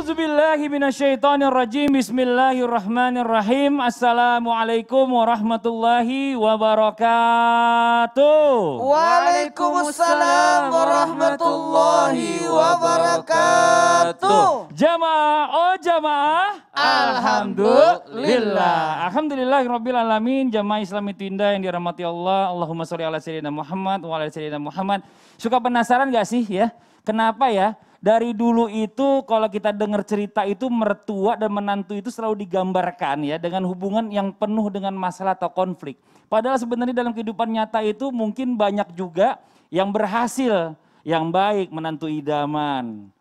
minasyaitonir rajim. Bismillahirrahmanirrahim. Assalamualaikum warahmatullahi wabarakatuh. Waalaikumsalam warahmatullahi wabarakatuh. Jamaah, oh jamaah. Alhamdulillah. Alhamdulillah rabbil alamin. Jamaah Islami Tinda yang dirahmati Allah. Allahumma sholli ala sayyidina Muhammad wa ala sayyidina Muhammad. Suka penasaran gak sih ya? Kenapa ya? dari dulu itu kalau kita dengar cerita itu mertua dan menantu itu selalu digambarkan ya dengan hubungan yang penuh dengan masalah atau konflik. Padahal sebenarnya dalam kehidupan nyata itu mungkin banyak juga yang berhasil, yang baik menantu idaman,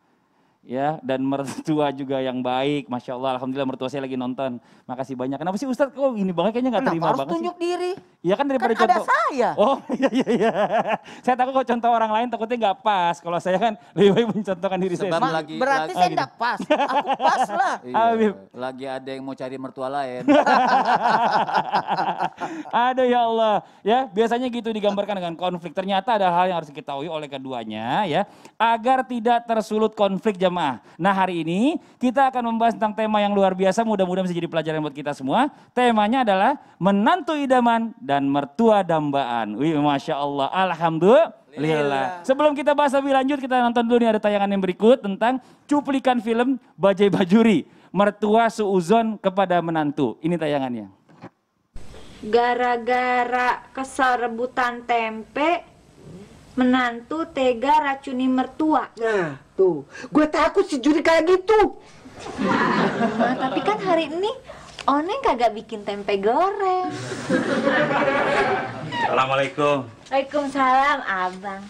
ya dan mertua juga yang baik masya Allah alhamdulillah mertua saya lagi nonton makasih banyak kenapa sih Ustadz kok oh, ini banget kayaknya gak terima harus banget tunjuk sih. diri Iya kan daripada kan contoh. ada saya. Oh iya iya iya. Saya takut kalau contoh orang lain takutnya nggak pas. Kalau saya kan lebih baik mencontohkan diri Sebab saya. lagi berarti lagi, saya nggak pas. Aku pas lah. Iya, iya, lagi ada yang mau cari mertua lain. Aduh ya Allah. Ya biasanya gitu digambarkan dengan konflik. Ternyata ada hal yang harus diketahui oleh keduanya ya agar tidak tersulut konflik jemaah. Nah hari ini kita akan membahas tentang tema yang luar biasa. Mudah-mudahan bisa jadi pelajaran buat kita semua. Temanya adalah menantu idaman dan mertua dambaan. Wih, Masya Allah. Alhamdulillah. Iya. Sebelum kita bahas lebih lanjut, kita nonton dulu nih ada tayangan yang berikut tentang cuplikan film Bajai Bajuri. Mertua suuzon kepada menantu. Ini tayangannya. Gara-gara kesal rebutan tempe, menantu tega racuni mertua. Nah, tuh. Gue takut si juri kayak gitu. Nah, tapi kan hari ini Oneng kagak bikin tempe goreng. Assalamualaikum. Waalaikumsalam, Abang.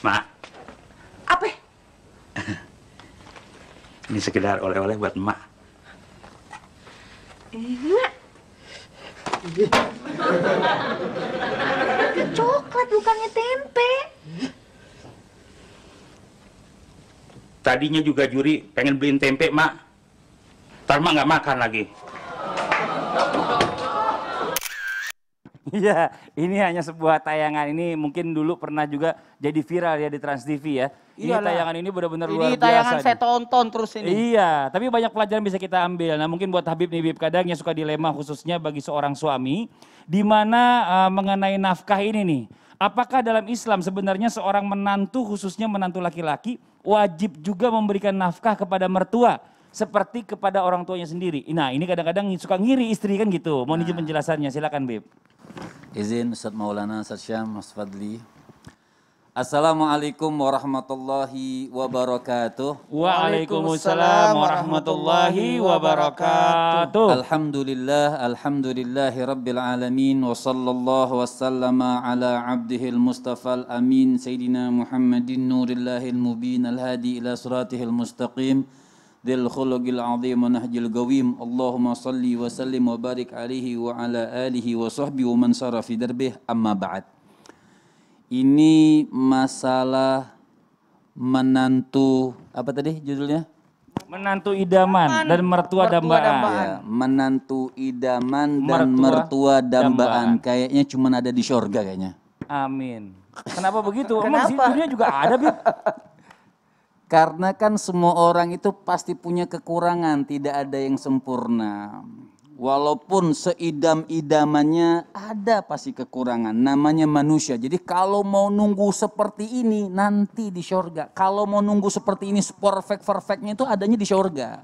Mak. Apa? Ini sekedar oleh-oleh buat Mak. Mak. Iya. Coklat bukannya tempe. Tadinya juga juri pengen beliin tempe, Mak. Ntar Mak nggak makan lagi. Iya, ini hanya sebuah tayangan. Ini mungkin dulu pernah juga jadi viral ya di Trans TV ya. Ini Iyalah. tayangan ini benar-benar luar biasa. Ini tayangan saya tonton terus ini. Iya, tapi banyak pelajaran bisa kita ambil. Nah mungkin buat Habib nih, Bib, kadang yang suka dilema khususnya bagi seorang suami. Di mana uh, mengenai nafkah ini nih. Apakah dalam Islam sebenarnya seorang menantu khususnya menantu laki-laki wajib juga memberikan nafkah kepada mertua? seperti kepada orang tuanya sendiri. Nah ini kadang-kadang suka ngiri istri kan gitu. Mau nah. penjelasannya silakan Bib. Izin Ustaz Maulana, Ustaz Syam, Mas Fadli. Assalamualaikum warahmatullahi wabarakatuh. Waalaikumsalam warahmatullahi wabarakatuh. Alhamdulillah, alhamdulillahi rabbil alamin wa sallallahu wasallama ala abdihil mustafa al-amin sayyidina Muhammadin nurillahil mubin al-hadi ila siratihil mustaqim. Azim Allahumma salli wa sallim Wa barik alihi wa ala alihi wa sahbihi wa Man Sara Fi darbih Amma ba'd ini masalah menantu apa tadi judulnya menantu idaman dan mertua, mertua dambaan. dambaan. Ya, menantu idaman dan mertua, dambaan. dambaan. Kayaknya cuma ada di syurga kayaknya. Amin. Kenapa begitu? Kenapa? Emang di dunia juga ada, Bib? Karena kan semua orang itu pasti punya kekurangan, tidak ada yang sempurna. Walaupun seidam-idamannya ada pasti kekurangan, namanya manusia. Jadi kalau mau nunggu seperti ini nanti di syurga. Kalau mau nunggu seperti ini perfect-perfectnya itu adanya di syurga.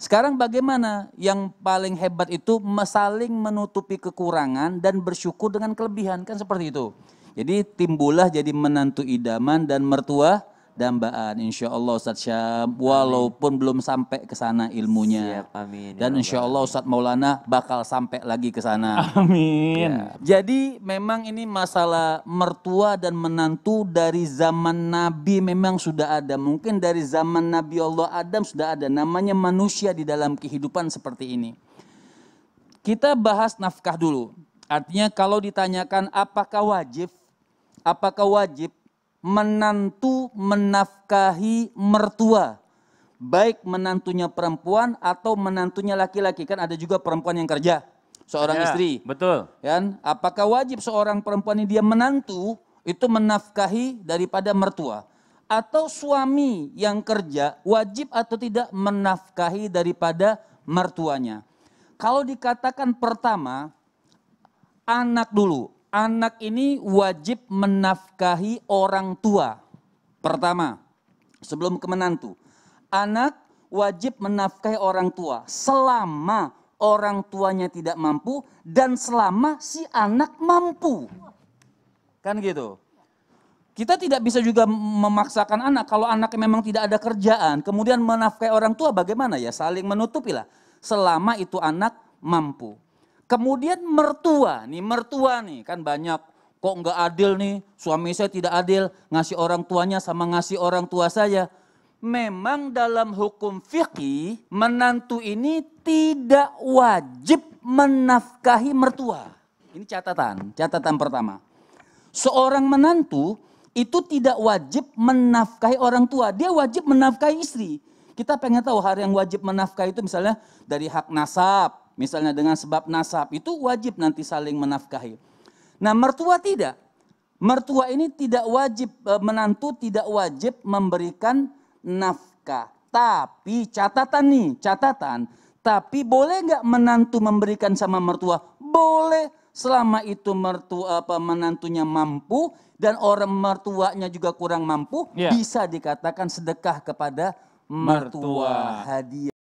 Sekarang bagaimana yang paling hebat itu saling menutupi kekurangan dan bersyukur dengan kelebihan. Kan seperti itu. Jadi timbullah jadi menantu idaman dan mertua dambaan insya Allah Ustaz Syam walaupun belum sampai ke sana ilmunya. Siap, amin. Dan insya Allah Ustaz Maulana bakal sampai lagi ke sana. Amin. Ya. Jadi memang ini masalah mertua dan menantu dari zaman Nabi memang sudah ada. Mungkin dari zaman Nabi Allah Adam sudah ada namanya manusia di dalam kehidupan seperti ini. Kita bahas nafkah dulu. Artinya kalau ditanyakan apakah wajib? Apakah wajib? menantu menafkahi mertua. Baik menantunya perempuan atau menantunya laki-laki. Kan ada juga perempuan yang kerja, seorang ya, istri. Betul. Kan? Apakah wajib seorang perempuan ini dia menantu itu menafkahi daripada mertua? Atau suami yang kerja wajib atau tidak menafkahi daripada mertuanya? Kalau dikatakan pertama, anak dulu anak ini wajib menafkahi orang tua. Pertama, sebelum ke menantu, anak wajib menafkahi orang tua selama orang tuanya tidak mampu dan selama si anak mampu. Kan gitu. Kita tidak bisa juga memaksakan anak kalau anak memang tidak ada kerjaan, kemudian menafkahi orang tua bagaimana ya? Saling menutupilah selama itu anak mampu. Kemudian mertua, nih mertua nih kan banyak kok nggak adil nih, suami saya tidak adil, ngasih orang tuanya sama ngasih orang tua saya. Memang dalam hukum fikih menantu ini tidak wajib menafkahi mertua. Ini catatan, catatan pertama. Seorang menantu itu tidak wajib menafkahi orang tua, dia wajib menafkahi istri. Kita pengen tahu hari yang wajib menafkahi itu misalnya dari hak nasab, Misalnya dengan sebab nasab itu wajib nanti saling menafkahi. Nah mertua tidak. Mertua ini tidak wajib, e, menantu tidak wajib memberikan nafkah. Tapi catatan nih, catatan. Tapi boleh nggak menantu memberikan sama mertua? Boleh selama itu mertua e, apa menantunya mampu dan orang mertuanya juga kurang mampu yeah. bisa dikatakan sedekah kepada mertua, mertua. hadiah